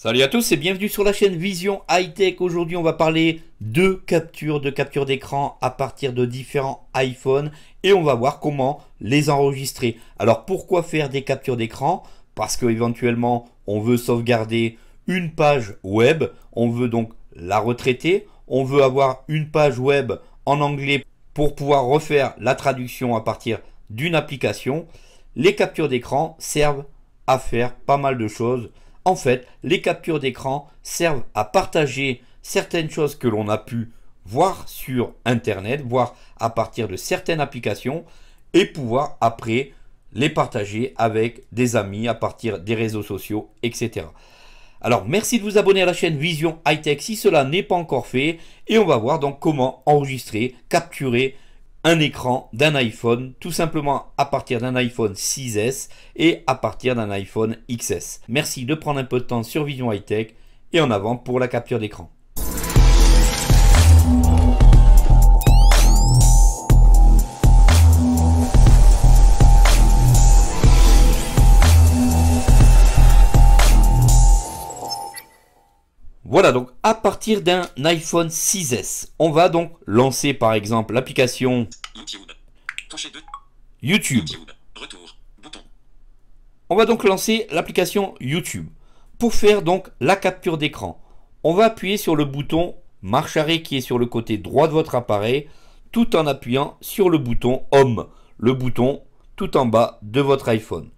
Salut à tous et bienvenue sur la chaîne Vision High Tech. Aujourd'hui, on va parler de capture, de capture d'écran à partir de différents iPhones et on va voir comment les enregistrer. Alors, pourquoi faire des captures d'écran Parce que éventuellement, on veut sauvegarder une page web, on veut donc la retraiter, on veut avoir une page web en anglais pour pouvoir refaire la traduction à partir d'une application. Les captures d'écran servent à faire pas mal de choses en fait, les captures d'écran servent à partager certaines choses que l'on a pu voir sur Internet, voir à partir de certaines applications, et pouvoir après les partager avec des amis à partir des réseaux sociaux, etc. Alors merci de vous abonner à la chaîne Vision Hightech si cela n'est pas encore fait, et on va voir donc comment enregistrer, capturer, un écran d'un iPhone, tout simplement à partir d'un iPhone 6S et à partir d'un iPhone XS. Merci de prendre un peu de temps sur Vision High Tech et en avant pour la capture d'écran. Voilà donc à partir d'un iPhone 6S. On va donc lancer par exemple l'application YouTube. On va donc lancer l'application YouTube. Pour faire donc la capture d'écran, on va appuyer sur le bouton marche arrêt qui est sur le côté droit de votre appareil tout en appuyant sur le bouton Home, le bouton tout en bas de votre iPhone.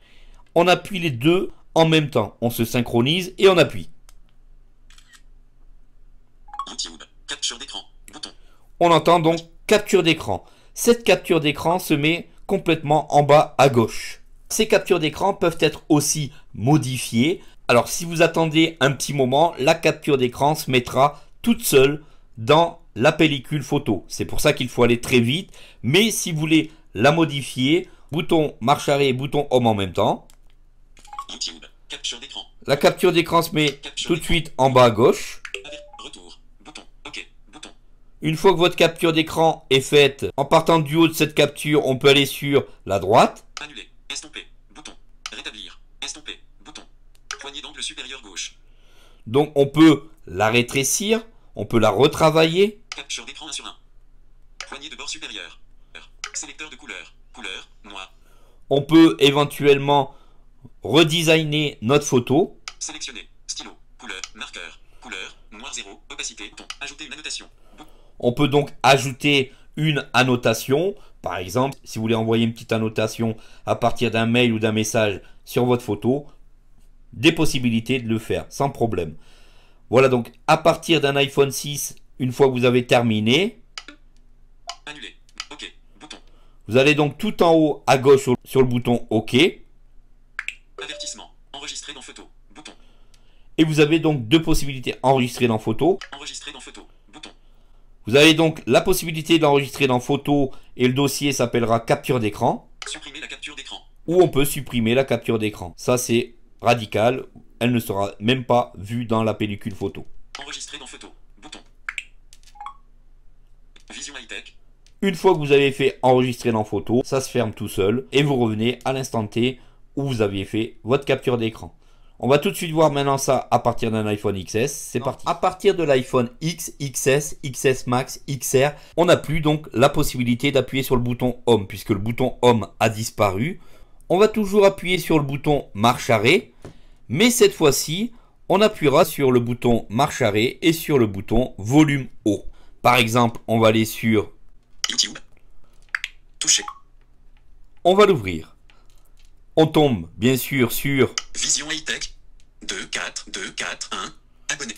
On appuie les deux en même temps, on se synchronise et on appuie. On entend donc capture d'écran. Cette capture d'écran se met complètement en bas à gauche. Ces captures d'écran peuvent être aussi modifiées. Alors si vous attendez un petit moment, la capture d'écran se mettra toute seule dans la pellicule photo. C'est pour ça qu'il faut aller très vite. Mais si vous voulez la modifier, bouton marche arrêt et bouton home en même temps. la capture d'écran se met tout de suite en bas à gauche. Une fois que votre capture d'écran est faite, en partant du haut de cette capture, on peut aller sur la droite. Annuler. Estomper. Bouton. Rétablir. Estomper. Bouton. Poignée d'angle supérieur gauche. Donc on peut la rétrécir, on peut la retravailler. Capture d'écran 1 sur 1. Poignée de bord supérieur. Sélecteur de couleur. Couleur, noir. On peut éventuellement redesigner notre photo. Sélectionner. Stylo. Couleur. Marqueur. Couleur. Noir 0. Opacité. Ton. Ajouter une annotation. Bouton. On peut donc ajouter une annotation. Par exemple, si vous voulez envoyer une petite annotation à partir d'un mail ou d'un message sur votre photo, des possibilités de le faire sans problème. Voilà donc à partir d'un iPhone 6, une fois que vous avez terminé, vous allez donc tout en haut à gauche sur, le bouton OK. Avertissement. dans Et vous avez donc deux possibilités enregistrer Enregistrer dans photo. Vous avez donc la possibilité d'enregistrer dans photo et le dossier s'appellera capture d'écran. Supprimer Ou on peut supprimer la capture d'écran. Ça c'est radical, elle ne sera même pas vue dans la pellicule photo. Une fois que vous avez fait enregistrer dans photo, ça se ferme tout seul et vous revenez à l'instant T où vous aviez fait votre capture d'écran. On va tout de suite voir maintenant ça à partir d'un iPhone XS. C'est parti. À partir de l'iPhone X, XS, XS Max, XR, on n'a plus donc la possibilité d'appuyer sur le bouton Home puisque le bouton Home a disparu. On va toujours appuyer sur le bouton marche arrêt, mais cette fois-ci, on appuiera sur le bouton marche arrêt et sur le bouton volume haut. Par exemple, on va aller sur Toucher. On va l'ouvrir. On tombe, bien sûr, sur Vision Hightech 24241 abonnés.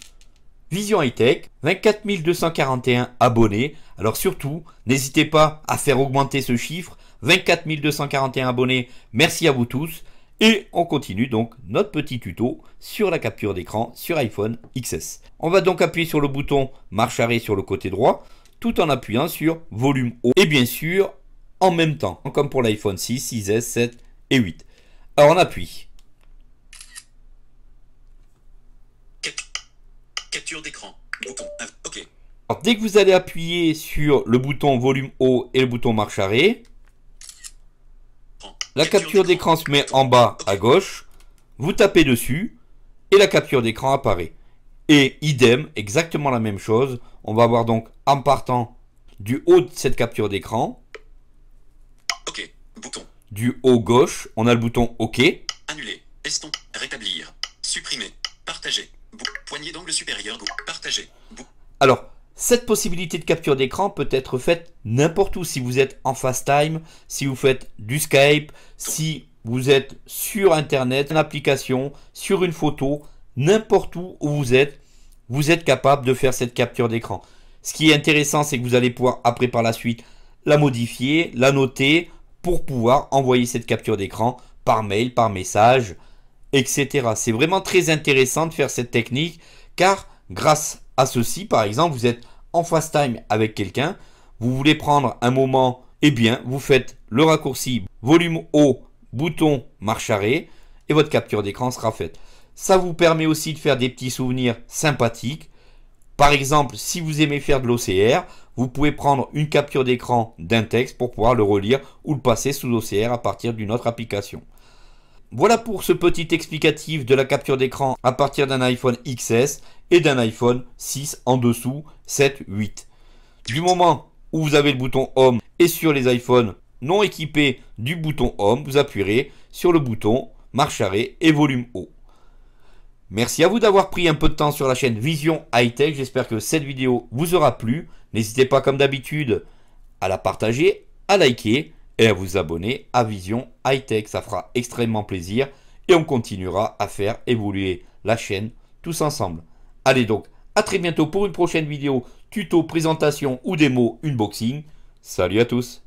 Vision Hightech, 24 241 abonnés. Alors surtout, n'hésitez pas à faire augmenter ce chiffre. 24 241 abonnés. Merci à vous tous. Et on continue donc notre petit tuto sur la capture d'écran sur iPhone XS. On va donc appuyer sur le bouton marche arrêt sur le côté droit tout en appuyant sur volume haut et bien sûr en même temps comme pour l'iPhone 6, 6S, 7 et 8. Alors on appuie. Capture d'écran. Bouton. Ah, OK. dès que vous allez appuyer sur le bouton volume haut et le bouton marche arrêt, la capture d'écran se met en bas à gauche, vous tapez dessus et la capture d'écran apparaît. Et idem, exactement la même chose, on va avoir donc en partant du haut de cette capture d'écran. OK, bouton du haut gauche, on a le bouton OK. Annuler, estomper, rétablir, supprimer, partager, poignée d'angle supérieur, partager. Alors, cette possibilité de capture d'écran peut être faite n'importe où. Si vous êtes en FaceTime, si vous faites du Skype, si vous êtes sur Internet, une application, sur une photo, n'importe où où vous êtes, vous êtes capable de faire cette capture d'écran. Ce qui est intéressant, c'est que vous allez pouvoir, après par la suite, la modifier, la noter, pour pouvoir envoyer cette capture d'écran par mail, par message, etc. C'est vraiment très intéressant de faire cette technique car grâce à ceci, par exemple, vous êtes en time avec quelqu'un, vous voulez prendre un moment, et eh bien, vous faites le raccourci volume haut, bouton marche arrêt et votre capture d'écran sera faite. Ça vous permet aussi de faire des petits souvenirs sympathiques. Par exemple, si vous aimez faire de l'OCR, vous pouvez prendre une capture d'écran d'un texte pour pouvoir le relire ou le passer sous OCR à partir d'une autre application. Voilà pour ce petit explicatif de la capture d'écran à partir d'un iPhone XS et d'un iPhone 6 en dessous, 7, 8. Du moment où vous avez le bouton Home et sur les iPhones non équipés du bouton Home, vous appuierez sur le bouton marche arrêt et volume haut. Merci à vous d'avoir pris un peu de temps sur la chaîne Vision High Tech. J'espère que cette vidéo vous aura plu. N'hésitez pas comme d'habitude à la partager, à liker et à vous abonner à Vision High Tech. Ça fera extrêmement plaisir et on continuera à faire évoluer la chaîne tous ensemble. Allez donc, à très bientôt pour une prochaine vidéo, tuto, présentation ou démo unboxing. Salut à tous